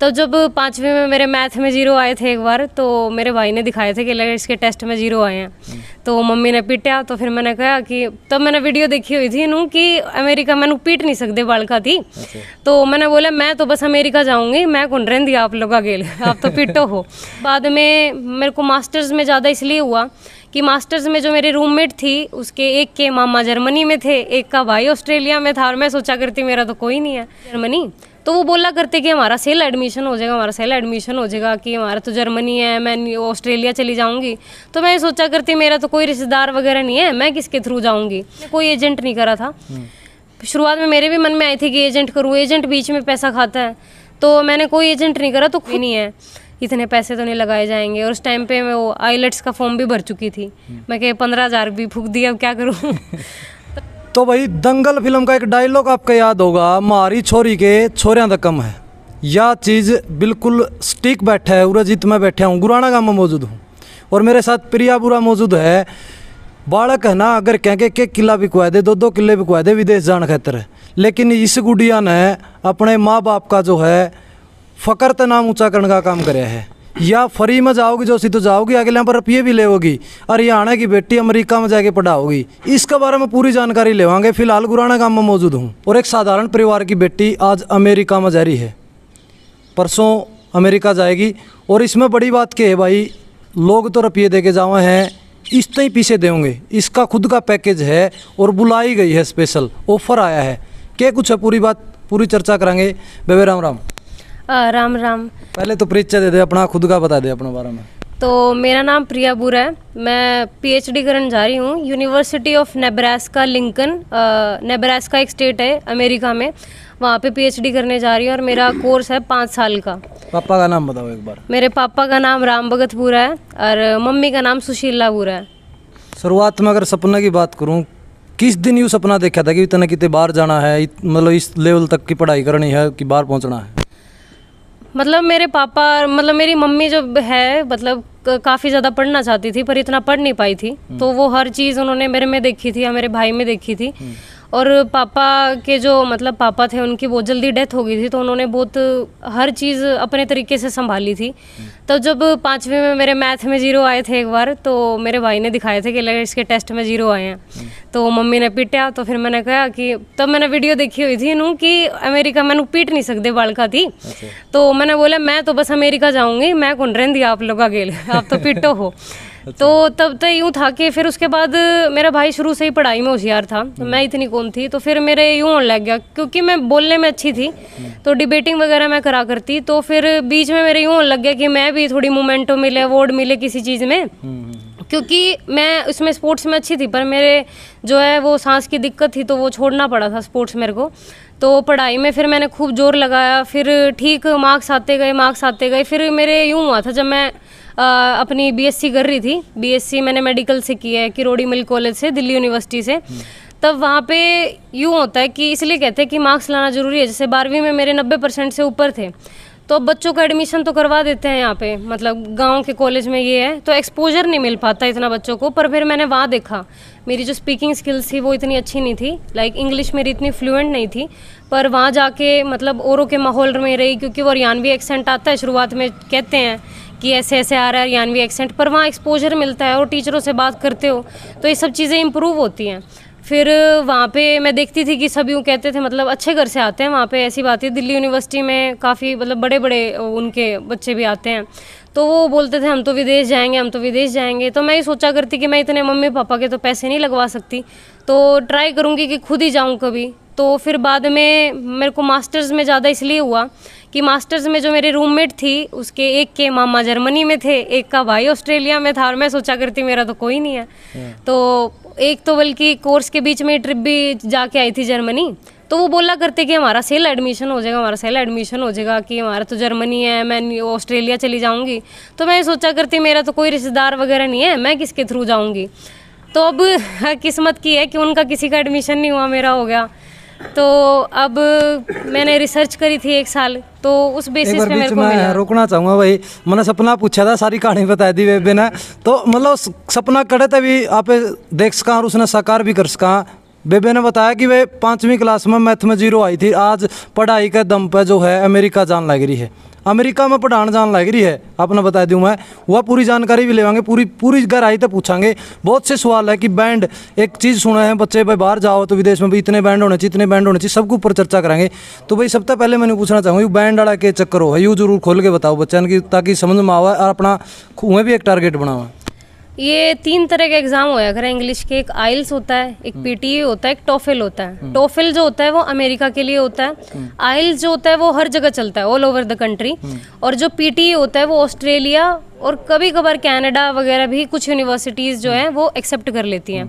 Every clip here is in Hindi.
तो जब पाँचवीं में मेरे मैथ में जीरो आए थे एक बार तो मेरे भाई ने दिखाए थे कि लगे इसके टेस्ट में जीरो आए हैं हम्म। तो मम्मी ने पीटा तो फिर मैंने कहा कि तब तो मैंने वीडियो देखी हुई थी इनू कि अमेरिका मैं पीट नहीं सकते बालका थी अच्छा। तो मैंने बोला मैं तो बस अमेरिका जाऊँगी मैं कौन रह दिया आप लोग अकेले आप तो पीटो हो बाद में मेरे को मास्टर्स में ज़्यादा इसलिए हुआ कि मास्टर्स में जो मेरी रूममेट थी उसके एक के मामा जर्मनी में थे एक का भाई ऑस्ट्रेलिया में था और मैं सोचा करती मेरा तो कोई नहीं है जर्मनी तो वो बोला करते कि हमारा सेल एडमिशन हो जाएगा हमारा सेल एडमिशन हो जाएगा कि हमारा तो जर्मनी है मैं ऑस्ट्रेलिया चली जाऊँगी तो मैं सोचा करती मेरा तो कोई रिश्तेदार वगैरह नहीं है मैं किसके थ्रू जाऊँगी कोई एजेंट नहीं करा था हम्म। शुरुआत में मेरे भी मन में आई थी कि एजेंट करूँ एजेंट बीच में पैसा खाता है तो मैंने कोई एजेंट नहीं करा तो कोई नहीं है इतने पैसे तो नहीं लगाए जाएंगे और उस टाइम पे मैं वो आईलेट्स का फॉर्म भी भर चुकी थी हम्म। मैं कह पंद्रह हज़ार भी फूक दिया अब क्या करूँ तो भाई दंगल फिल्म का एक डायलॉग आपका याद होगा मारी छोरी के छोरिया तक कम है यह चीज़ बिल्कुल स्टिक बैठा है उराजीत मैं बैठा हूँ गुराना गांव में मौजूद हूँ और मेरे साथ प्रिया बुरा मौजूद है बालक है ना अगर कह के एक एक किला बिकवा दे दो दो किले बिकवा दे विदेश जान खातर लेकिन इस गुडिया ने अपने माँ बाप का जो है फ़कर नाम ऊँचा करने का काम कराया है या फ्री में जाओगी जो सीधे जाओगी अगले यहाँ पर रुपये भी लेगी और हरियाणा की बेटी अमेरिका में जाके पढ़ाओगी इसके बारे में पूरी जानकारी लेवांगे फिलहाल गुराना गांव में मौजूद हूँ और एक साधारण परिवार की बेटी आज अमेरिका में जा रही है परसों अमेरिका जाएगी और इसमें बड़ी बात क्या है भाई लोग तो रुपये दे के जाओ हैं इस ही पीछे देंगे इसका खुद का पैकेज है और बुलाई गई है स्पेशल ऑफर आया है क्या कुछ है पूरी बात पूरी चर्चा करेंगे बेबे राम राम राम राम पहले तो परिचय दे दे अपना खुद का बता दे अपने बारे में तो मेरा नाम प्रिया बुरा है मैं पीएचडी करने जा रही हूँ University of Nebraska Lincoln Nebraska एक स्टेट है अमेरिका में वहाँ पे पीएचडी करने जा रही हूँ और मेरा कोर्स है पाँच साल का पापा का नाम बताओ एक बार मेरे पापा का नाम राम भगत बुरा है और मम्मी का नाम सुशीला बुरा है शुरुआत में अगर सपना की बात करूँ किस दिन यू सपना देखा था कि इतना कितने बाहर जाना है मतलब इस लेवल तक की पढ़ाई करनी है कि बाहर पहुँचना है मतलब मेरे पापा मतलब मेरी मम्मी जो है मतलब काफ़ी ज़्यादा पढ़ना चाहती थी पर इतना पढ़ नहीं पाई थी हम्म। तो वो हर चीज़ उन्होंने मेरे में देखी थी या मेरे भाई में देखी थी हम्म। और पापा के जो मतलब पापा थे उनकी बहुत जल्दी डेथ हो गई थी तो उन्होंने बहुत हर चीज़ अपने तरीके से संभाली थी तो जब पाँचवीं में मेरे मैथ में ज़ीरो आए थे एक बार तो मेरे भाई ने दिखाए थे कि लगे इसके टेस्ट में ज़ीरो आए हैं तो मम्मी ने पीटा तो फिर मैंने कहा कि तब तो मैंने वीडियो देखी हुई थी इनू कि अमेरिका मैं पीट नहीं सकते बालका थी अच्छा। तो मैंने बोला मैं तो बस अमेरिका जाऊँगी मैं कौन रहन आप लोग अगेल आप तो पीटो हो अच्छा। तो तब तो यूँ था कि फिर उसके बाद मेरा भाई शुरू से ही पढ़ाई में होशियार था हम्म। मैं इतनी कौन थी तो फिर मेरे यूँ होने लग गया क्योंकि मैं बोलने में अच्छी थी हम्म। तो डिबेटिंग वगैरह मैं करा करती तो फिर बीच में मेरे यूँ होने लग गया कि मैं भी थोड़ी मोमेंटो मिले अवार्ड मिले किसी चीज़ में हम्म, क्योंकि मैं उसमें स्पोर्ट्स में अच्छी थी पर मेरे जो है वो सांस की दिक्कत थी तो वो छोड़ना पड़ा था स्पोर्ट्स मेरे को तो पढ़ाई में फिर मैंने खूब जोर लगाया फिर ठीक मार्क्स आते गए मार्क्स आते गए फिर मेरे यूँ हुआ था जब मैं आ, अपनी बीएससी कर रही थी बीएससी मैंने मेडिकल से की है किरोड़ी मिल कॉलेज से दिल्ली यूनिवर्सिटी से तब वहाँ पे यूँ होता है कि इसलिए कहते हैं कि मार्क्स लाना ज़रूरी है जैसे बारहवीं में मेरे नब्बे परसेंट से ऊपर थे तो बच्चों का एडमिशन तो करवा देते हैं यहाँ पे मतलब गांव के कॉलेज में ये है तो एक्सपोजर नहीं मिल पाता इतना बच्चों को पर फिर मैंने वहाँ देखा मेरी जो स्पीकिंग स्किल्स थी वो इतनी अच्छी नहीं थी लाइक इंग्लिश मेरी इतनी फ्लुएंट नहीं थी पर वहाँ जाके मतलब औरों के माहौल में रही क्योंकि वो हरियाणवी एक्सेंट आता है शुरुआत में कहते हैं कि ऐसे ऐसे आ रहा है हरियाणवी एक्सेंट पर वहाँ एक्सपोजर मिलता है और टीचरों से बात करते हो तो ये सब चीज़ें इम्प्रूव होती हैं फिर वहाँ पे मैं देखती थी कि सभी यूँ कहते थे मतलब अच्छे घर से आते हैं वहाँ पे ऐसी बात है दिल्ली यूनिवर्सिटी में काफ़ी मतलब बड़े बड़े उनके बच्चे भी आते हैं तो वो बोलते थे हम तो विदेश जाएंगे हम तो विदेश जाएंगे तो मैं ये सोचा करती कि मैं इतने मम्मी पापा के तो पैसे नहीं लगवा सकती तो ट्राई करूँगी कि खुद ही जाऊँ कभी तो फिर बाद में मेरे को मास्टर्स में ज़्यादा इसलिए हुआ कि मास्टर्स में जो मेरे रूममेट थी उसके एक के मामा जर्मनी में थे एक का भाई ऑस्ट्रेलिया में था और मैं सोचा करती मेरा तो कोई नहीं है हाँ। तो एक तो बल्कि कोर्स के बीच में ट्रिप भी जाके आई थी जर्मनी तो वो बोला करते कि हमारा सेल एडमिशन हो जाएगा हमारा सेल एडमिशन हो जाएगा कि हमारा तो जर्मनी है मैं ऑस्ट्रेलिया चली जाऊंगी तो मैं सोचा करती मेरा तो कोई रिश्तेदार वगैरह नहीं है मैं किसके थ्रू जाऊंगी तो अब किस्मत की है कि उनका किसी का एडमिशन नहीं हुआ मेरा हो गया तो अब मैंने रिसर्च करी थी एक साल तो उस बेसिस पे मेरे को मैं रोकना चाहूंगा भाई मैंने सपना पूछा था सारी कहानी बता दी वे ने तो मतलब सपना कड़े तभी आप देख सका और उसने साकार भी कर सका बेबे ने बताया कि वे पाँचवीं क्लास में मैथ में जीरो आई थी आज पढ़ाई के दम पर जो है अमेरिका जान लग रही है अमेरिका में पढ़ान जान लग रही है आपने बता दूँ मैं वह पूरी जानकारी भी लेवांगे पूरी पूरी घर आई तो पूछाएंगे बहुत से सवाल है कि बैंड एक चीज़ सुना है बच्चे भाई बाहर जाओ तो विदेश में भी इतने बैंड होने चाहिए इतने बैंड होने चाहिए सबके ऊपर चर्चा करेंगे तो भाई सबसे पहले मैंने पूछना चाहूँगा बैंड वाला के चक्कर हो है यू जरूर खोल के बताओ बच्चन की ताकि समझ में आवा और अपना उन्हें भी एक टारगेट बनावा ये तीन तरह के एग्जाम होया करें इंग्लिश के एक आइल्स होता है एक पीटीए हम्म। e होता है एक टोफिल होता है टोफिल हम्म। जो होता है वो अमेरिका के लिए होता है आइल्स हम्म। जो होता है वो हर जगह चलता है ऑल ओवर द कंट्री और जो पीटीए e होता है वो ऑस्ट्रेलिया और कभी कभार कनाडा वगैरह भी कुछ यूनिवर्सिटीज़ जो हैं वो एक्सेप्ट कर लेती हैं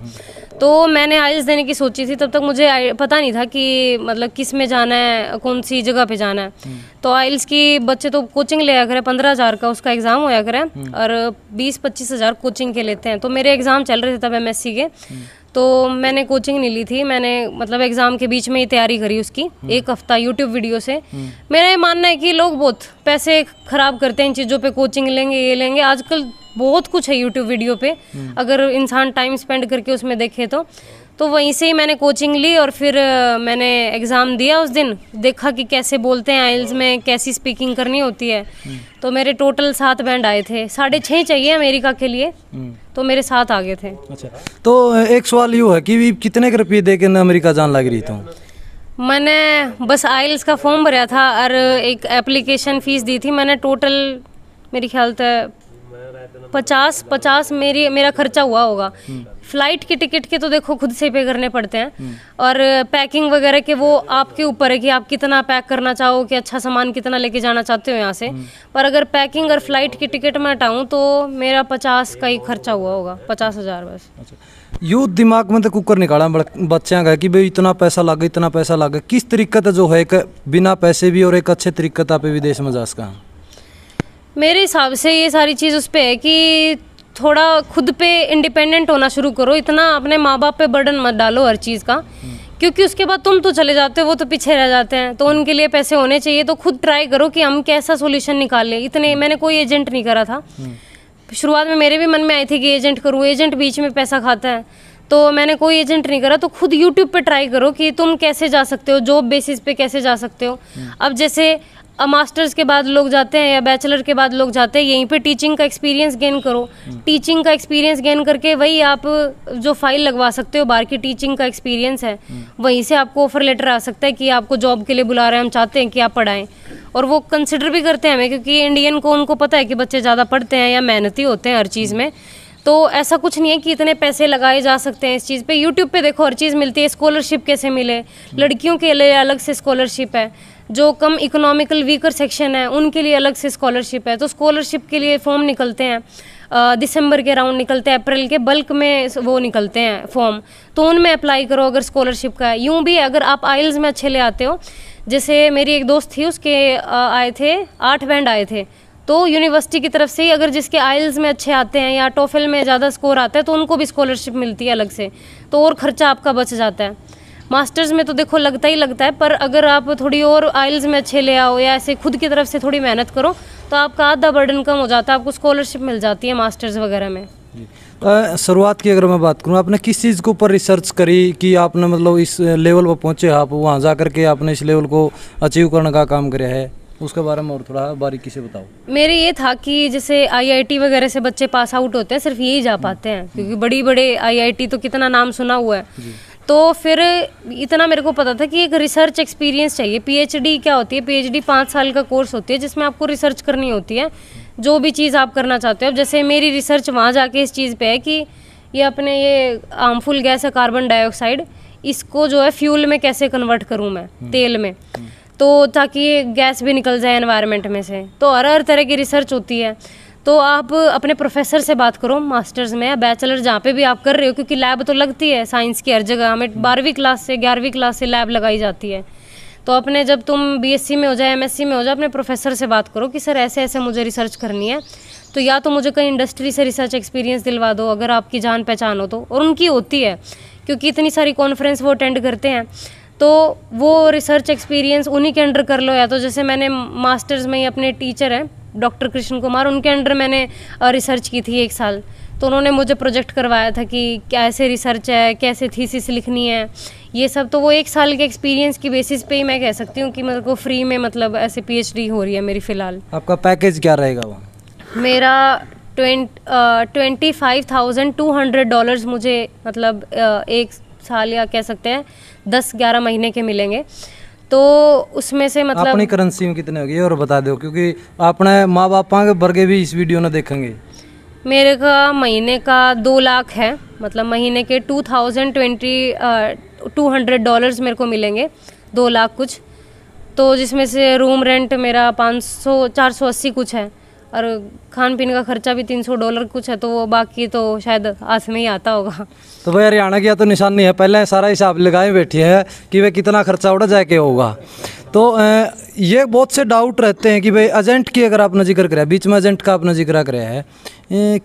तो मैंने आइल्स देने की सोची थी तब तक मुझे पता नहीं था कि मतलब किस में जाना है कौन सी जगह पे जाना है हम्म। तो आइल्स की बच्चे तो कोचिंग ले करें पंद्रह हज़ार का उसका एग्ज़ाम होया करें हम्म। और बीस पच्चीस हज़ार कोचिंग के लेते हैं तो मेरे एग्ज़ाम चल रहे थे तब एम के हम्म। तो मैंने कोचिंग नहीं ली थी मैंने मतलब एग्ज़ाम के बीच में ही तैयारी करी उसकी हम्म। एक हफ्ता यूट्यूब वीडियो से हम्म। मेरा ये मानना है कि लोग बहुत पैसे ख़राब करते हैं इन चीज़ों पे कोचिंग लेंगे ये लेंगे आजकल बहुत कुछ है यूट्यूब वीडियो पे हम्म। अगर इंसान टाइम स्पेंड करके उसमें देखे तो तो वहीं से ही मैंने कोचिंग ली और फिर मैंने एग्ज़ाम दिया उस दिन देखा कि कैसे बोलते हैं आइल्स में कैसी स्पीकिंग करनी होती है हम्म। तो मेरे टोटल सात बैंड आए थे साढ़े छः चाहिए अमेरिका के लिए हम्म। तो मेरे साथ आ गए थे अच्छा तो एक सवाल यू है कि कितने के रुपये दे के अमेरिका जान लग रही था मैंने बस आइल्स का फॉर्म भरा था और एक एप्लीकेशन फ़ीस दी थी मैंने टोटल मेरे ख्याल से पचास पचास मेरी मेरा खर्चा हुआ होगा फ्लाइट के टिकट के तो देखो खुद से पे करने पड़ते हैं हम्म। और पैकिंग वगैरह के वो आपके ऊपर है कि आप कितना पैक करना चाहो कि अच्छा सामान कितना लेके जाना चाहते हो यहाँ से हम्म। पर अगर पैकिंग और फ्लाइट की टिकट मैं हटाऊँ तो मेरा पचास का ही खर्चा हुआ होगा पचास हज़ार बस अच्छा। यूँ दिमाग में तो कुकर निकाला बच्चों का कि भाई इतना पैसा लागे इतना पैसा लागे किस तरीके जो है एक बिना पैसे भी और एक अच्छे तरीके आप विदेश में जा सका मेरे हिसाब से ये सारी चीज़ उस पर है कि थोड़ा खुद पे इंडिपेंडेंट होना शुरू करो इतना अपने माँ बाप पे बर्डन मत डालो हर चीज़ का हम्म। क्योंकि उसके बाद तुम तो चले जाते हो वो तो पीछे रह जाते हैं तो उनके लिए पैसे होने चाहिए तो खुद ट्राई करो कि हम कैसा सोल्यूशन निकाल लें इतने हम्म। मैंने कोई एजेंट नहीं करा था हम्म। शुरुआत में मेरे भी मन में आई थी कि एजेंट करूँ एजेंट बीच में पैसा खाता है तो मैंने कोई एजेंट नहीं करा तो खुद यूट्यूब पे ट्राई करो कि तुम कैसे जा सकते हो जॉब बेसिस पे कैसे जा सकते हो अब जैसे अब मास्टर्स के बाद लोग जाते हैं या बैचलर के बाद लोग जाते हैं यहीं पे टीचिंग का एक्सपीरियंस गेन करो टीचिंग का एक्सपीरियंस गेन करके वही आप जो फाइल लगवा सकते हो बाहर की टीचिंग का एक्सपीरियंस है वहीं से आपको ऑफर लेटर आ सकता है कि आपको जॉब के लिए बुला रहे हैं हम चाहते हैं कि आप पढ़ाएं और वो कंसिडर भी करते हैं हमें क्योंकि इंडियन को उनको पता है कि बच्चे ज़्यादा पढ़ते हैं या मेहनती होते हैं हर चीज़ में तो ऐसा कुछ नहीं है कि इतने पैसे लगाए जा सकते हैं इस चीज़ पे यूट्यूब पे देखो हर चीज़ मिलती है स्कॉलरशिप कैसे मिले लड़कियों के लिए अलग से स्कॉलरशिप है जो कम इकोनॉमिकल वीकर सेक्शन है उनके लिए अलग से स्कॉलरशिप है तो स्कॉलरशिप के लिए फॉर्म निकलते हैं दिसंबर के राउंड निकलते हैं अप्रैल के बल्क में वो निकलते हैं फॉर्म तो उनमें अप्लाई करो अगर स्कॉलरशिप का है यूँ भी अगर आप आइल्स में अच्छे ले आते हो जैसे मेरी एक दोस्त थी उसके आए थे आठ बैंड आए थे तो यूनिवर्सिटी की तरफ से ही अगर जिसके आइल्स में अच्छे आते हैं या टोफिल में ज़्यादा स्कोर आता है तो उनको भी स्कॉलरशिप मिलती है अलग से तो और ख़र्चा आपका बच जाता है मास्टर्स में तो देखो लगता ही लगता है पर अगर आप थोड़ी और आइल्स में अच्छे ले आओ या ऐसे खुद की तरफ से थोड़ी मेहनत करो तो आपका आधा बर्डन कम हो जाता है आपको स्कॉलरशिप मिल जाती है मास्टर्स वगैरह में शुरुआत की अगर मैं बात करूं आपने किस चीज़ के ऊपर रिसर्च करी कि आपने मतलब इस लेवल पर पहुंचे आप वहां जा करके आपने इस लेवल को अचीव करने का काम किया है उसके बारे में और थोड़ा बारीकी से बताओ मेरे ये था कि जैसे आईआईटी वगैरह से बच्चे पास आउट होते हैं सिर्फ यही जा पाते हैं क्योंकि बड़ी बड़े आईआईटी तो कितना नाम सुना हुआ है तो फिर इतना मेरे को पता था कि एक रिसर्च एक्सपीरियंस चाहिए पीएचडी क्या होती है पीएचडी पाँच साल का कोर्स होती है जिसमें आपको रिसर्च करनी होती है जो भी चीज़ आप करना चाहते हो अब जैसे मेरी रिसर्च वहाँ जाके इस चीज़ पे है कि ये अपने ये हार्मफुल गैस है कार्बन डाइऑक्साइड इसको जो है फ्यूल में कैसे कन्वर्ट करूँ मैं हम्म। तेल में हम्म। तो ताकि गैस भी निकल जाए इन्वायरमेंट में से तो हर हर तरह की रिसर्च होती है तो आप अपने प्रोफेसर से बात करो मास्टर्स में या बैचलर जहाँ पे भी आप कर रहे हो क्योंकि लैब तो लगती है साइंस की हर जगह हमें बारहवीं क्लास से ग्यारहवीं क्लास से लैब लगाई जाती है तो अपने जब तुम बीएससी में हो जाए एमएससी में हो जाए अपने प्रोफेसर से बात करो कि सर ऐसे ऐसे मुझे रिसर्च करनी है तो या तो मुझे कहीं इंडस्ट्री से रिसर्च एक्सपीरियंस दिलवा दो अगर आपकी जान पहचान हो तो और उनकी होती है क्योंकि इतनी सारी कॉन्फ्रेंस वो अटेंड करते हैं तो वो रिसर्च एक्सपीरियंस उन्हीं के अंडर कर लो या तो जैसे मैंने मास्टर्स में ही अपने टीचर हैं डॉक्टर कृष्ण कुमार उनके अंडर मैंने रिसर्च की थी एक साल तो उन्होंने मुझे प्रोजेक्ट करवाया था कि कैसे रिसर्च है कैसे थीसिस लिखनी है ये सब तो वो एक साल के एक्सपीरियंस की बेसिस पे ही मैं कह सकती हूँ कि मेरे को फ्री में मतलब ऐसे पीएचडी हो रही है मेरी फ़िलहाल आपका पैकेज क्या रहेगा वहाँ मेरा twenty five thousand two hundred dollars मुझे मतलब uh, एक साल या कह सकते हैं दस ग्यारह महीने के मिलेंगे तो उसमें से मतलब अपनी करेंसी में कितने होगी और बता दो क्योंकि अपने माँ बापा के वर्गे भी इस वीडियो में देखेंगे मेरे का महीने का दो लाख है मतलब महीने के two thousand twenty two hundred dollars मेरे को मिलेंगे दो लाख कुछ तो जिसमें से रूम रेंट मेरा पाँच सौ चार सौ अस्सी कुछ है और खान पीन का खर्चा भी तीन सौ डॉलर कुछ है तो वो बाकी तो शायद आस में ही आता होगा तो भाई हरियाणा की तो निशानी है पहले सारा हिसाब लगाए बैठे हैं कि वह कितना खर्चा उड़ा जाके होगा तो ये बहुत से डाउट रहते हैं कि भाई एजेंट की अगर आपने जिक्र कराया बीच में एजेंट का आपने जिक्र कराया है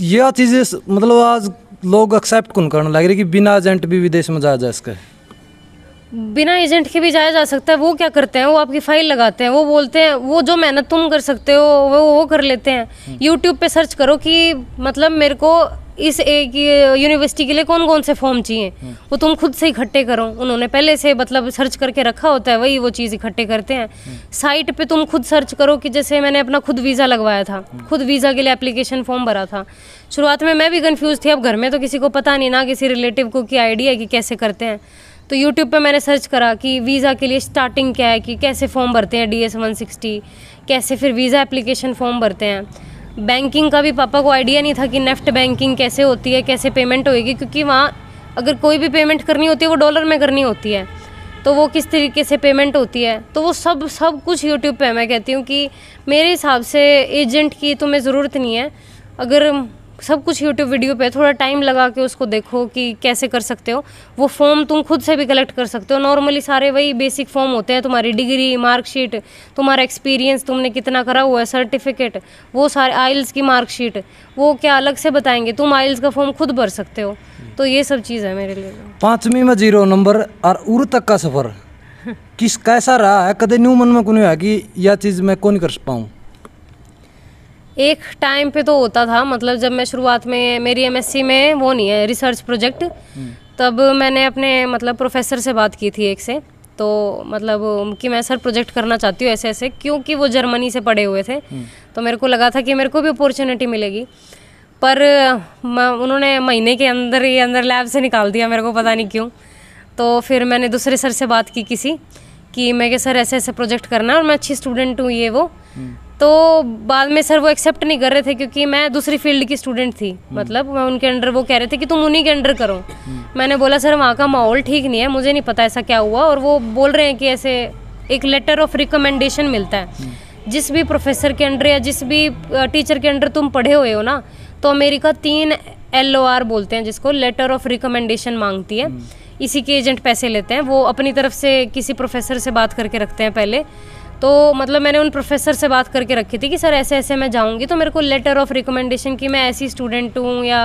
यह चीज़ें मतलब आज लोग एक्सेप्ट कौन करने लग रही कि बिना एजेंट भी विदेश में जा जा सके बिना एजेंट के भी जाया जा सकता है वो क्या करते हैं वो आपकी फाइल लगाते हैं वो बोलते हैं वो जो मेहनत तुम कर सकते हो वो वो कर लेते हैं यूट्यूब हम्म। पे सर्च करो कि मतलब मेरे को इस एक यूनिवर्सिटी के लिए कौन कौन से फॉर्म चाहिए हम्म। वो तुम खुद से इकट्ठे करो उन्होंने पहले से मतलब सर्च करके रखा होता है वही वो चीज़ इकट्ठे करते हैं साइट हम्म। पे तुम खुद सर्च करो कि जैसे मैंने अपना खुद वीज़ा लगवाया था खुद वीज़ा के लिए एप्लीकेशन फॉर्म भरा था शुरुआत में मैं भी कन्फ्यूज़ थी अब घर में तो किसी को पता नहीं ना किसी रिलेटिव को कि आइडिया है कि कैसे करते हैं तो यूट्यूब पे मैंने सर्च करा कि वीज़ा के लिए स्टार्टिंग क्या है कि कैसे फॉर्म भरते हैं डी एस वन सिक्सटी कैसे फिर वीज़ा एप्लीकेशन फॉर्म भरते हैं बैंकिंग का भी पापा को आइडिया नहीं था कि नेफ्ट बैंकिंग कैसे होती है कैसे पेमेंट होएगी क्योंकि वहाँ अगर कोई भी पेमेंट करनी होती है वो डॉलर में करनी होती है तो वो किस तरीके से पेमेंट होती है तो वो सब सब कुछ यूट्यूब पे मैं कहती हूँ कि मेरे हिसाब से एजेंट की तुम्हें तो ज़रूरत नहीं है अगर सब कुछ यूट्यूब वीडियो पे थोड़ा टाइम लगा के उसको देखो कि कैसे कर सकते हो वो फॉर्म तुम खुद से भी कलेक्ट कर सकते हो नॉर्मली सारे वही बेसिक फॉर्म होते हैं तुम्हारी डिग्री मार्कशीट तुम्हारा एक्सपीरियंस तुमने कितना करा हुआ है सर्टिफिकेट वो सारे आइल्स की मार्कशीट वो क्या अलग से बताएंगे तुम आइल्स का फॉर्म खुद भर सकते हो तो ये सब चीज़ है मेरे लिए पाँचवीं में जीरो नंबर और उर तक का सफ़र किस कैसा रहा है कदम न्यू मन में कुछ है कि यह चीज़ मैं कौन कर पाऊँ एक टाइम पे तो होता था मतलब जब मैं शुरुआत में मेरी एमएससी में वो नहीं है रिसर्च हम्म। प्रोजेक्ट तब मैंने अपने मतलब प्रोफेसर से बात की थी एक से तो मतलब कि मैं सर प्रोजेक्ट करना चाहती हूँ ऐसे ऐसे क्योंकि वो जर्मनी से पढ़े हुए थे हम्म। तो मेरे को लगा था कि मेरे को भी अपॉर्चुनिटी मिलेगी पर उन्होंने महीने के अंदर ही अंदर लैब से निकाल दिया मेरे को पता नहीं क्यों तो फिर मैंने दूसरे सर से बात की किसी कि मैं के सर ऐसे ऐसे प्रोजेक्ट करना और मैं अच्छी स्टूडेंट हूँ ये वो हम्म। तो बाद में सर वो एक्सेप्ट नहीं कर रहे थे क्योंकि मैं दूसरी फील्ड की स्टूडेंट थी हम्म। मतलब मैं उनके अंडर वो कह रहे थे कि तुम उन्हीं के अंडर करो हम्म। मैंने बोला सर वहाँ का माहौल ठीक नहीं है मुझे नहीं पता ऐसा क्या हुआ और वो बोल रहे हैं कि ऐसे एक लेटर ऑफ रिकमेंडेशन मिलता है हम्म। जिस भी प्रोफेसर के अंडर या जिस भी टीचर के अंडर तुम पढ़े हुए हो ना तो अमेरिका तीन एल बोलते हैं जिसको लेटर ऑफ रिकमेंडेशन मांगती है इसी के एजेंट पैसे लेते हैं वो अपनी तरफ से किसी प्रोफेसर से बात करके रखते हैं पहले तो मतलब मैंने उन प्रोफेसर से बात करके रखी थी कि सर ऐसे ऐसे मैं जाऊँगी तो मेरे को लेटर ऑफ रिकमेंडेशन कि मैं ऐसी स्टूडेंट हूँ या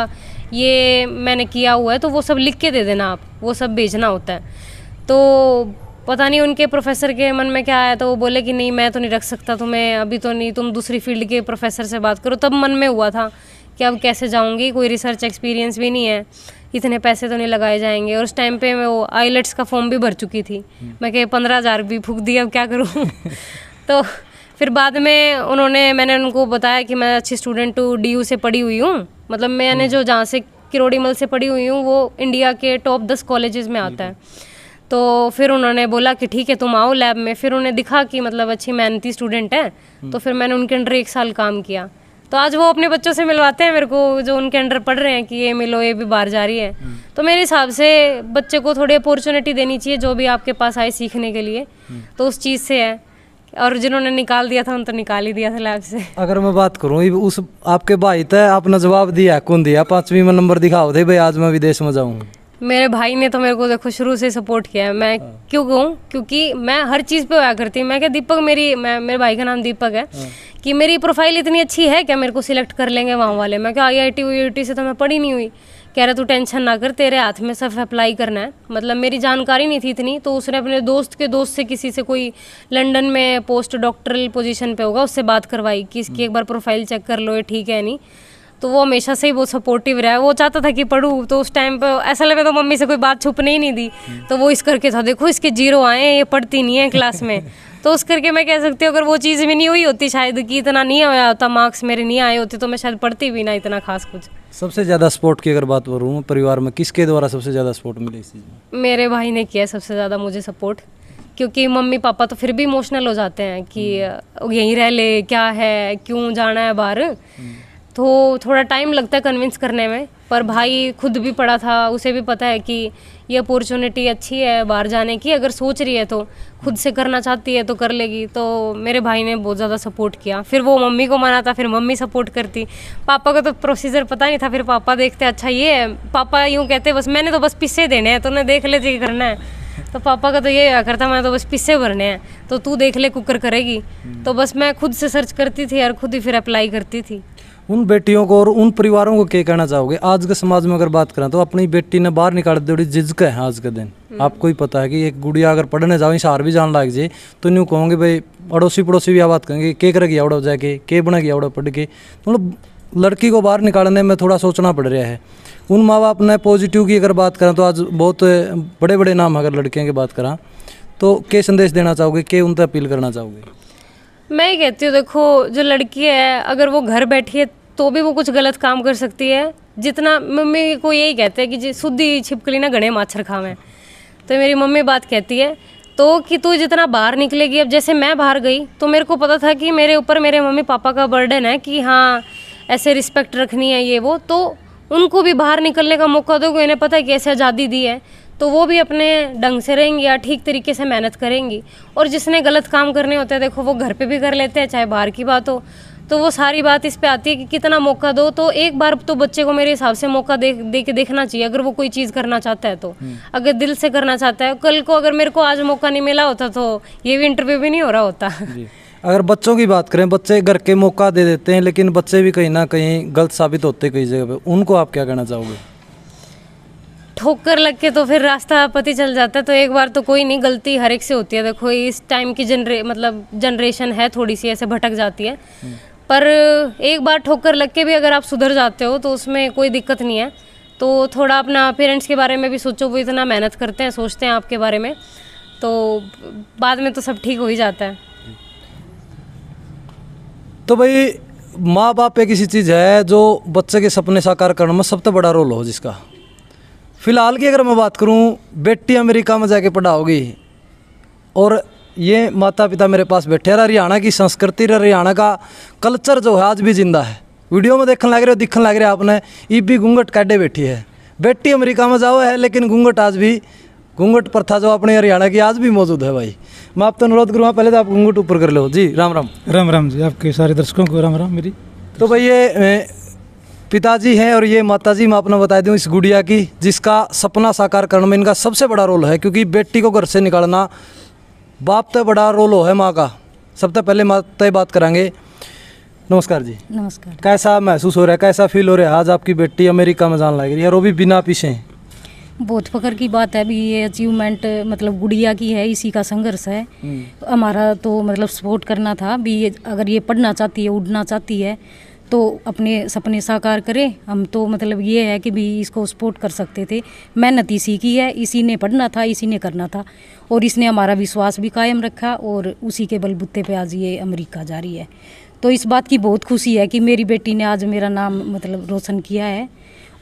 ये मैंने किया हुआ है तो वो सब लिख के दे देना आप वो सब भेजना होता है तो पता नहीं उनके प्रोफेसर के मन में क्या आया तो वो बोले कि नहीं मैं तो नहीं रख सकता तुम्हें अभी तो नहीं तुम दूसरी फील्ड के प्रोफेसर से बात करो तब मन में हुआ था कि अब कैसे जाऊँगी कोई रिसर्च एक्सपीरियंस भी नहीं है इतने पैसे तो नहीं लगाए जाएंगे और उस टाइम पे मैं वो आईलेट्स का फॉर्म भी भर चुकी थी हम्म। मैं कह पंद्रह हज़ार भी फूक दिया अब क्या करूँ तो फिर बाद में उन्होंने मैंने उनको बताया कि मैं अच्छी स्टूडेंट हूँ डी से पढ़ी हुई हूँ मतलब मैंने हम्म। जो जहाँ से किरोड़ीमल से पढ़ी हुई हूँ वो इंडिया के टॉप दस कॉलेजेस में आता है हम्म। तो फिर उन्होंने बोला कि ठीक है तुम आओ लैब में फिर उन्हें दिखा कि मतलब अच्छी मेहनती स्टूडेंट है तो फिर मैंने उनके अंडर एक साल काम किया तो आज वो अपने बच्चों से मिलवाते हैं मेरे को जो उनके अंडर पढ़ रहे हैं कि ये मिलो ये भी बाहर जा रही है हम्म। तो मेरे हिसाब से बच्चे को थोड़ी अपॉर्चुनिटी देनी चाहिए जो भी आपके पास आए सीखने के लिए हम्म। तो उस चीज़ से है और जिन्होंने निकाल दिया था उन तो निकाल ही दिया था लैब से अगर मैं बात करूँ उस आपके भाई तो आपने जवाब दिया कौन दिया पाँचवीं में नंबर दिखाओ दे भाई आज मैं विदेश में जाऊँगा मेरे भाई ने तो मेरे को देखो शुरू से सपोर्ट किया है मैं हाँ। क्यों कहूँ क्योंकि मैं हर चीज़ पे होया करती मैं क्या दीपक मेरी मैं मेरे भाई का नाम दीपक है हाँ। कि मेरी प्रोफाइल इतनी अच्छी है क्या मेरे को सिलेक्ट कर लेंगे वहाँ वाले मैं क्या आई आई टी से तो मैं पढ़ी नहीं हुई कह रहे तू टेंशन ना कर तेरे हाथ में सब अप्लाई करना है मतलब मेरी जानकारी नहीं थी इतनी तो उसने अपने दोस्त के दोस्त से किसी से कोई लंदन में पोस्ट डॉक्टरल पोजीशन पे होगा उससे बात करवाई कि इसकी हाँ। एक बार प्रोफाइल चेक कर लो ये ठीक है नहीं तो वो हमेशा से ही बहुत सपोर्टिव रहा है वो चाहता था कि पढ़ू तो उस टाइम पर ऐसा लगा तो मम्मी से कोई बात छुपने ही नहीं दी हम्म। तो वो इस करके था देखो इसके जीरो आए हैं ये पढ़ती नहीं है क्लास में तो उस करके मैं कह सकती हूँ अगर वो चीज़ भी नहीं हुई होती शायद कि इतना नहीं आया होता मार्क्स मेरे नहीं आए होते तो मैं शायद पढ़ती भी ना इतना खास कुछ सबसे ज़्यादा सपोर्ट की अगर बात करूँ परिवार में किसके द्वारा सबसे ज़्यादा सपोर्ट मिली इस चीज़ में मेरे भाई ने किया सबसे ज़्यादा मुझे सपोर्ट क्योंकि मम्मी पापा तो फिर भी इमोशनल हो जाते हैं कि हम्म। यहीं रह ले क्या है क्यों जाना है बाहर हम्म। तो थोड़ा टाइम लगता है कन्विंस करने में पर भाई खुद भी पढ़ा था उसे भी पता है कि ये अपॉर्चुनिटी अच्छी है बाहर जाने की अगर सोच रही है तो खुद से करना चाहती है तो कर लेगी तो मेरे भाई ने बहुत ज़्यादा सपोर्ट किया फिर वो मम्मी को था फिर मम्मी सपोर्ट करती पापा का तो प्रोसीजर पता नहीं था फिर पापा देखते अच्छा ये है पापा यूँ कहते बस मैंने तो बस पिस्से देने हैं तो उन्हें देख लेते करना है तो पापा का तो ये करता मैं तो बस पिस्से भरने हैं तो तू देख ले कुकर करेगी हम्म। तो बस मैं खुद से सर्च करती थी और खुद ही फिर अप्लाई करती थी उन बेटियों को और उन परिवारों को क्या कहना चाहोगे आज के समाज में अगर बात करें तो अपनी बेटी ने बाहर निकाल दे झिझक है आज के दिन हम्म। आपको ही पता है कि एक गुड़िया अगर पढ़ने जाओ इशार भी जान लाग जाए तो न्यू कहोगे भाई अड़ोसी पड़ोसी भी बात करेंगे के कर गया उड़ो जाके के बना गया उड़ो पढ़ के मतलब लड़की को बाहर निकालने में थोड़ा सोचना पड़ रहा है उन माँ बाप ने पॉजिटिव की अगर बात करें तो आज बहुत बड़े बड़े नाम अगर लड़कियों की बात करें तो के संदेश देना चाहोगे के उन तक अपील करना चाहोगे मैं कहती हूँ देखो जो लड़की है अगर वो घर बैठी है तो भी वो कुछ गलत काम कर सकती है जितना मम्मी को यही कहते हैं कि जी शुद्धि छिपकली ना गणे माछर खावें तो मेरी मम्मी बात कहती है तो कि तू जितना बाहर निकलेगी अब जैसे मैं बाहर गई तो मेरे को पता था कि मेरे ऊपर मेरे मम्मी पापा का बर्डन है कि हाँ ऐसे रिस्पेक्ट रखनी है ये वो तो उनको भी बाहर निकलने का मौका दो इन्हें पता है कि ऐसे आज़ादी दी है तो वो भी अपने ढंग से रहेंगी या ठीक तरीके से मेहनत करेंगी और जिसने गलत काम करने होते हैं देखो वो घर पे भी कर लेते हैं चाहे बाहर की बात हो तो वो सारी बात इस पे आती है कि कितना मौका दो तो एक बार तो बच्चे को मेरे हिसाब से मौका देख दे के देखना चाहिए अगर वो कोई चीज़ करना चाहता है तो हम्म। अगर दिल से करना चाहता है कल को अगर मेरे को आज मौका नहीं मिला होता तो ये भी इंटरव्यू भी नहीं हो रहा होता अगर बच्चों की बात करें बच्चे घर के मौका दे देते हैं लेकिन बच्चे भी कहीं ना कहीं गलत साबित होते कई जगह पर उनको आप क्या कहना चाहोगे ठोकर लग के तो फिर रास्ता पति चल जाता है तो एक बार तो कोई नहीं गलती हर एक से होती है देखो इस टाइम की जनरे मतलब जनरेशन है थोड़ी सी ऐसे भटक जाती है हम्म। पर एक बार ठोकर लग के भी अगर आप सुधर जाते हो तो उसमें कोई दिक्कत नहीं है तो थोड़ा अपना पेरेंट्स के बारे में भी सोचो वो इतना मेहनत करते हैं सोचते हैं आपके बारे में तो बाद में तो सब ठीक हो ही जाता है तो भाई माँ बाप एक ऐसी चीज़ है जो बच्चे के सपने साकार करने में सबसे बड़ा रोल हो जिसका फिलहाल की अगर मैं बात करूँ बेटी अमेरिका में जाके पढ़ाओगी और ये माता पिता मेरे पास बैठे हैं हरियाणा की संस्कृति हरियाणा का कल्चर जो है आज भी जिंदा है वीडियो में देखने लग रहे हो दिखने लग रहे हो आपने ये भी घूंघट काटे बैठी है बेटी अमेरिका में जाओ है लेकिन घूंघट आज भी घूंघट प्रथा जो अपने हरियाणा की आज भी मौजूद है भाई मैं आप तो अनुरोध करूँगा पहले तो आप घूंघट ऊपर कर लो जी राम राम राम राम जी आपके सारे दर्शकों को राम राम मेरी तो भाई ये पिताजी हैं और ये माताजी मैं आपने बता दूं इस गुड़िया की जिसका सपना साकार करने में इनका सबसे बड़ा रोल है क्योंकि बेटी को घर से निकालना बाप तो बड़ा रोल हो है माँ का सबसे पहले माँ ही बात करेंगे नमस्कार जी नमस्कार कैसा महसूस हो रहा है कैसा फील हो रहा है आज आपकी बेटी अमेरिका में जान लग रही है वो भी बिना पीछे बहुत फकर की बात है अभी ये अचीवमेंट मतलब गुड़िया की है इसी का संघर्ष है हम्म। हमारा तो मतलब सपोर्ट करना था भी अगर ये पढ़ना चाहती है उड़ना चाहती है तो अपने सपने साकार करें हम तो मतलब ये है कि भी इसको सपोर्ट कर सकते थे मेहनत इसी की है इसी ने पढ़ना था इसी ने करना था और इसने हमारा विश्वास भी कायम रखा और उसी के बलबूते पे आज ये अमेरिका जा रही है तो इस बात की बहुत खुशी है कि मेरी बेटी ने आज मेरा नाम मतलब रोशन किया है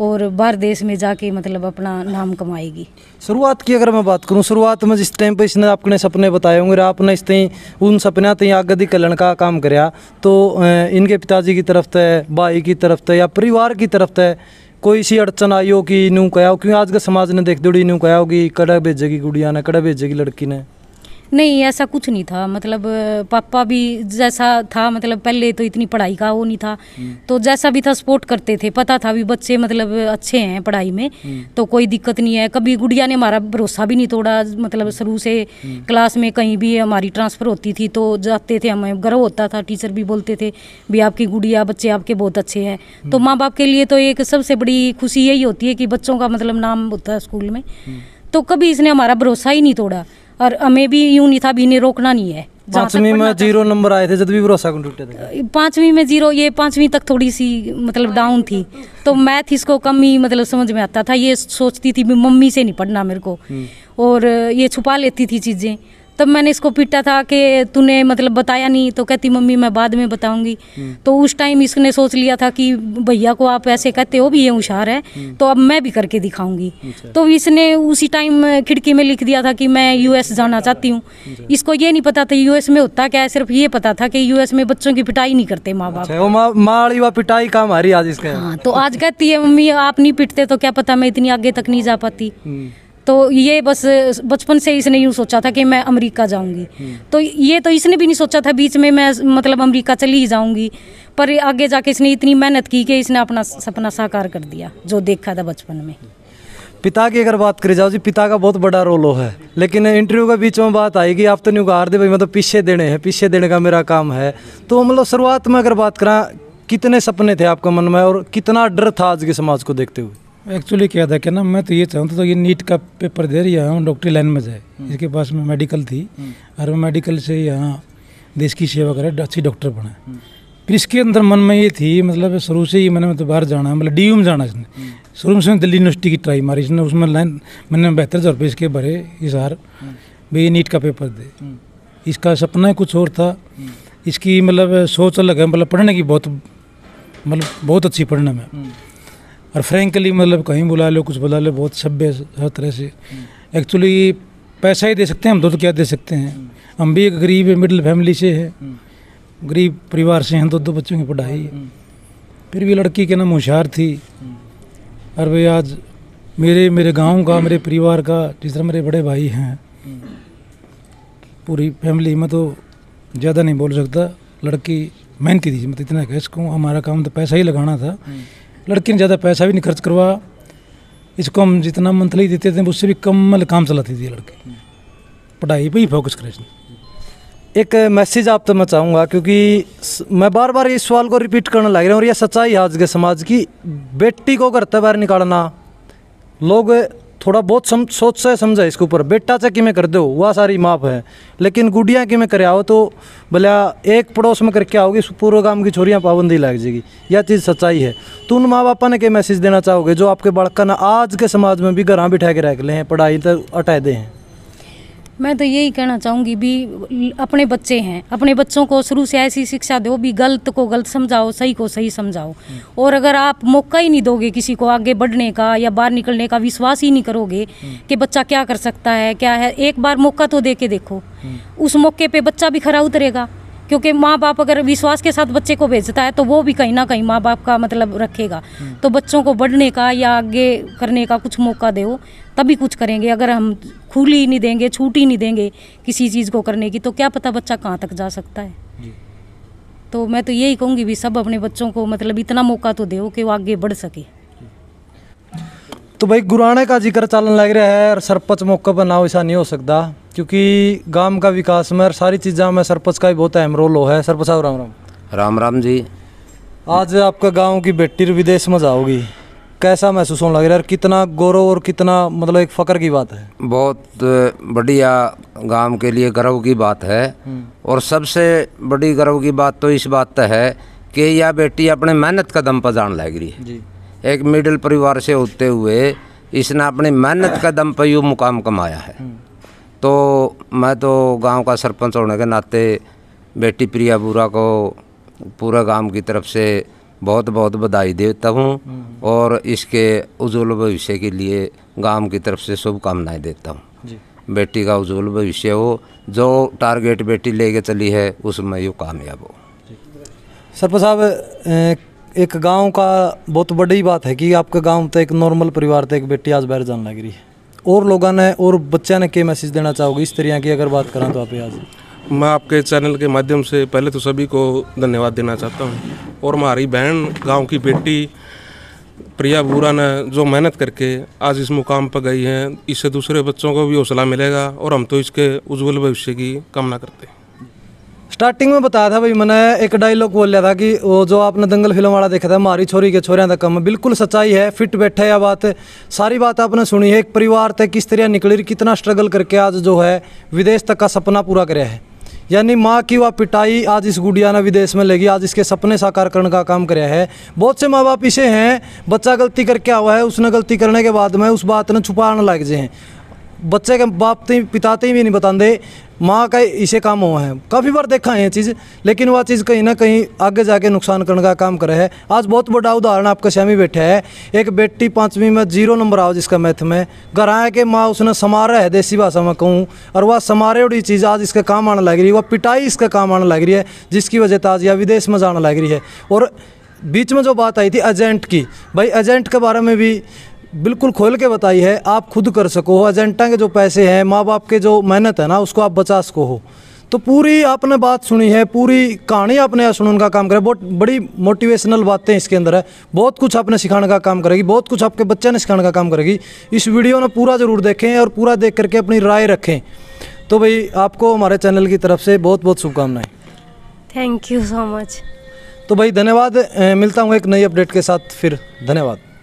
और बाहर देश में जाके मतलब अपना नाम कमाएगी शुरुआत की अगर मैं बात करूँ शुरुआत में जिस टाइम पर इसने अपने सपने बताए होंगे आपने इस तीन उन सपना तीन आगदी कल्याण का काम कराया तो इनके पिताजी की तरफ से भाई की तरफ से या परिवार की तरफ से कोई सी अड़चन आई हो कि नू कह हो क्योंकि आज का समाज ने देख दौड़ी नू कहा होगी कड़ा भेजेगी गुड़िया ने कड़ा भेजेगी लड़की ने नहीं ऐसा कुछ नहीं था मतलब पापा भी जैसा था मतलब पहले तो इतनी पढ़ाई का वो नहीं था हम्म। तो जैसा भी था सपोर्ट करते थे पता था भी बच्चे मतलब अच्छे हैं पढ़ाई में हम्म। तो कोई दिक्कत नहीं है कभी गुड़िया ने हमारा भरोसा भी नहीं तोड़ा मतलब शुरू से हम्म। क्लास में कहीं भी हमारी ट्रांसफ़र होती थी तो जाते थे हमें गर्व होता था टीचर भी बोलते थे भी आपकी गुड़िया बच्चे आपके बहुत अच्छे हैं तो माँ बाप के लिए तो एक सबसे बड़ी खुशी यही होती है कि बच्चों का मतलब नाम होता है स्कूल में तो कभी इसने हमारा भरोसा ही नहीं तोड़ा और हमें भी यूं नहीं था भी इन्हें रोकना नहीं है पांचवी में जीरो नंबर आए थे जब भी भरोसा कंप्यूटर पांचवी में जीरो ये पांचवी तक थोड़ी सी मतलब डाउन थी तो मैथ इसको कम ही मतलब समझ में आता था ये सोचती थी मम्मी से नहीं पढ़ना मेरे को हम्म। और ये छुपा लेती थी चीज़ें तब मैंने इसको पीटा था कि तूने मतलब बताया नहीं तो कहती मम्मी मैं बाद में बताऊंगी हम्म। तो उस टाइम इसने सोच लिया था कि भैया को आप ऐसे कहते हो भी ये होशियार है हम्म। तो अब मैं भी करके दिखाऊंगी अच्छा। तो इसने उसी टाइम खिड़की में लिख दिया था कि मैं यूएस जाना चाहती हूँ अच्छा। इसको ये नहीं पता था यूएस में होता क्या है सिर्फ ये पता था कि यूएस में बच्चों की पिटाई नहीं करते माँ बाप अच्छा, माड़ी व पिटाई का रही आज इसका हाँ, तो आज कहती है मम्मी आप नहीं पिटते तो क्या पता मैं इतनी आगे तक नहीं जा पाती हम्म। तो ये बस बचपन से इसने यूँ सोचा था कि मैं अमेरिका जाऊंगी हम्म। तो ये तो इसने भी नहीं सोचा था बीच में मैं मतलब अमेरिका चली ही जाऊंगी पर आगे जाके इसने इतनी मेहनत की कि इसने अपना सपना साकार कर दिया जो देखा था बचपन में पिता की अगर बात करी जाओ जी पिता का बहुत बड़ा रोल है लेकिन इंटरव्यू के बीच में बात आएगी आप तो नहीं उगा दे भाई मतलब पीछे देने हैं पीछे देने का मेरा काम है तो मतलब शुरुआत में अगर बात करा कितने सपने थे आपके मन में और कितना डर था आज के समाज को देखते हुए एक्चुअली क्या था क्या ना मैं तो ये चाहूँ था तो ये नीट का पेपर दे रही हूँ डॉक्टरी लाइन में जाए हम्म। इसके पास में मेडिकल थी हम्म। और मैं मेडिकल से यहाँ देश की सेवा करें अच्छी डॉक्टर बने हम्म। फिर इसके अंदर मन में ये थी मतलब शुरू से ही मैंने तो बाहर जाना है मतलब डी में जाना इसने शुरू में दिल्ली यूनिवर्सिटी की ट्राई मारी इसने उसमें लाइन मैंने बेहतर तौर पर इसके भरे हार भाई नीट का पेपर दे इसका सपना कुछ और था इसकी मतलब सोच अलग है मतलब पढ़ने की बहुत मतलब बहुत अच्छी पढ़ने में और फ्रेंकली मतलब कहीं बुला लो कुछ बुला लो बहुत सभ्य हर तरह से एक्चुअली पैसा ही दे सकते हैं हम दो तो क्या दे सकते हैं हम भी एक गरीब मिडिल फैमिली से है गरीब परिवार से हैं दो तो दो बच्चों की पढ़ाई फिर भी लड़की के नाम होशियार थी और भाई आज मेरे मेरे गांव का मेरे परिवार का जिस तरह मेरे बड़े भाई हैं पूरी फैमिली में तो ज़्यादा नहीं बोल सकता लड़की मेहनती थी मतलब इतना कह सकूँ हमारा काम तो पैसा ही लगाना था लड़की ने ज़्यादा पैसा भी नहीं खर्च करवाया इसको हम जितना मंथली देते थे उससे भी कम मतलब काम चलाती थी लड़की पढ़ाई पर ही फोकस करे एक मैसेज आप तो मैं चाहूँगा क्योंकि मैं बार बार इस सवाल को रिपीट करने लग रहा हूँ और यह सच्चाई आज के समाज की बेटी को घर से बाहर निकालना लोग थोड़ा बहुत सम सोच से समझा इसके ऊपर बेटा से किमें कर दो वह सारी माप है लेकिन गुड़िया किमें मैं कर आओ तो भले एक पड़ोस में करके आओगे पूरे गांव की छोरियाँ पाबंदी लग जाएगी यह चीज़ सच्चाई है तो उन माँ बापा ने क्या मैसेज देना चाहोगे जो आपके बड़का ना आज के समाज में भी घर बिठा के रख ले हैं पढ़ाई तो हटा दे हैं मैं तो यही कहना चाहूँगी भी अपने बच्चे हैं अपने बच्चों को शुरू से ऐसी शिक्षा दो भी गलत को गलत समझाओ सही को सही समझाओ हम्म। और अगर आप मौका ही नहीं दोगे किसी को आगे बढ़ने का या बाहर निकलने का विश्वास ही नहीं करोगे हम्म। कि बच्चा क्या कर सकता है क्या है एक बार मौका तो दे के देखो हम्म। उस मौके पर बच्चा भी खरा उतरेगा क्योंकि माँ बाप अगर विश्वास के साथ बच्चे को भेजता है तो वो भी कहीं ना कहीं माँ बाप का मतलब रखेगा हम्म। तो बच्चों को बढ़ने का या आगे करने का कुछ मौका दो तभी कुछ करेंगे अगर हम खुली ही नहीं देंगे छूट ही नहीं देंगे किसी चीज़ को करने की तो क्या पता बच्चा कहाँ तक जा सकता है तो मैं तो यही कहूँगी भी सब अपने बच्चों को मतलब इतना मौका तो दो कि वो आगे बढ़ सके तो भाई गुराने का जिक्र चालन लग रहा है और सरपंच मौके पर ना ऐसा नहीं हो सकता क्योंकि गांव का विकास में और सारी चीज़ों में सरपंच का भी बहुत अहम रोल हो है सरपंच साहब राम राम राम राम जी आज आपका गांव की बेटी विदेश में जाओगी कैसा महसूस होने लग रहा है और कितना गौरव और कितना मतलब एक फ़ख्र की बात है बहुत बढ़िया गांव के लिए गर्व की बात है हम्म। और सबसे बड़ी गर्व की बात तो इस बात है कि यह बेटी अपने मेहनत का दम पर जान लग रही है जी एक मिडिल परिवार से होते हुए इसने अपनी मेहनत का दम पर यू मुकाम कमाया है तो मैं तो गांव का सरपंच होने के नाते बेटी प्रिया बूरा को पूरे गांव की तरफ से बहुत बहुत बधाई देता हूँ और इसके उज्ज्वल भविष्य के लिए गांव की तरफ से शुभकामनाएँ देता हूँ बेटी का उज्जवल भविष्य हो जो टारगेट बेटी लेके चली है उसमें ये कामयाब हो सरपंच साहब एक गांव का बहुत बड़ी बात है कि आपका गांव तो एक नॉर्मल परिवार तो एक बेटी आज बाहर जान लग रही है और लोगों ने और बच्चों ने क्या मैसेज देना चाहोगे इस तरह की अगर बात करें तो आप आज मैं आपके चैनल के माध्यम से पहले तो सभी को धन्यवाद देना चाहता हूँ और हमारी बहन गाँव की बेटी प्रिया बूरा ने जो मेहनत करके आज इस मुकाम पर गई हैं इससे दूसरे बच्चों को भी हौसला मिलेगा और हम तो इसके उज्जवल भविष्य की कामना करते हैं स्टार्टिंग में बताया था भाई मैंने एक डायलॉग बोल लिया था कि वो जो आपने दंगल फिल्म वाला देखा था मारी छोरी के छोरिया का कम बिल्कुल सच्चाई है फिट बैठे या बात सारी बात आपने सुनी है एक परिवार तक किस तरह निकली कितना स्ट्रगल करके आज जो है विदेश तक का सपना पूरा कराया है यानी माँ की वह पिटाई आज इस गुड़िया ने विदेश में लगी आज इसके सपने साकार करने का काम कर है बहुत से माँ बाप इसे हैं बच्चा गलती करके आया है उसने गलती करने के बाद में उस बात ने छुपाने लग जे हैं बच्चे के बाप तो पिताते ही भी नहीं बताते माँ का इसे काम हुआ है काफ़ी बार देखा है ये चीज़ लेकिन वह चीज़ कहीं ना कहीं आगे जाके नुकसान करने का काम करे है आज बहुत बड़ा उदाहरण आपका सामने बैठा है एक बेटी पाँचवीं में जीरो नंबर आओ जिसका मैथ में घर आए कि माँ उसने समारा है देसी भाषा में कहूँ और वह समारे उड़ी चीज़ आज इसका काम आने लग रही है वह पिटाई इसका काम आने लग रही है जिसकी वजह से आज यह विदेश में जाना लग रही है और बीच में जो बात आई थी एजेंट की भाई एजेंट के बारे में भी बिल्कुल खोल के बताई है आप खुद कर सको हो एजेंटा के जो पैसे हैं माँ बाप के जो मेहनत है ना उसको आप बचा सको हो तो पूरी आपने बात सुनी है पूरी कहानी आपने सुनने का काम करे बहुत बड़ी मोटिवेशनल बातें इसके अंदर है बहुत कुछ आपने सिखाने का काम करेगी बहुत कुछ आपके बच्चे ने सिखाने का काम करेगी इस वीडियो ने पूरा ज़रूर देखें और पूरा देख करके अपनी राय रखें तो भाई आपको हमारे चैनल की तरफ से बहुत बहुत शुभकामनाएं थैंक यू सो मच तो भाई धन्यवाद मिलता हूँ एक नई अपडेट के साथ फिर धन्यवाद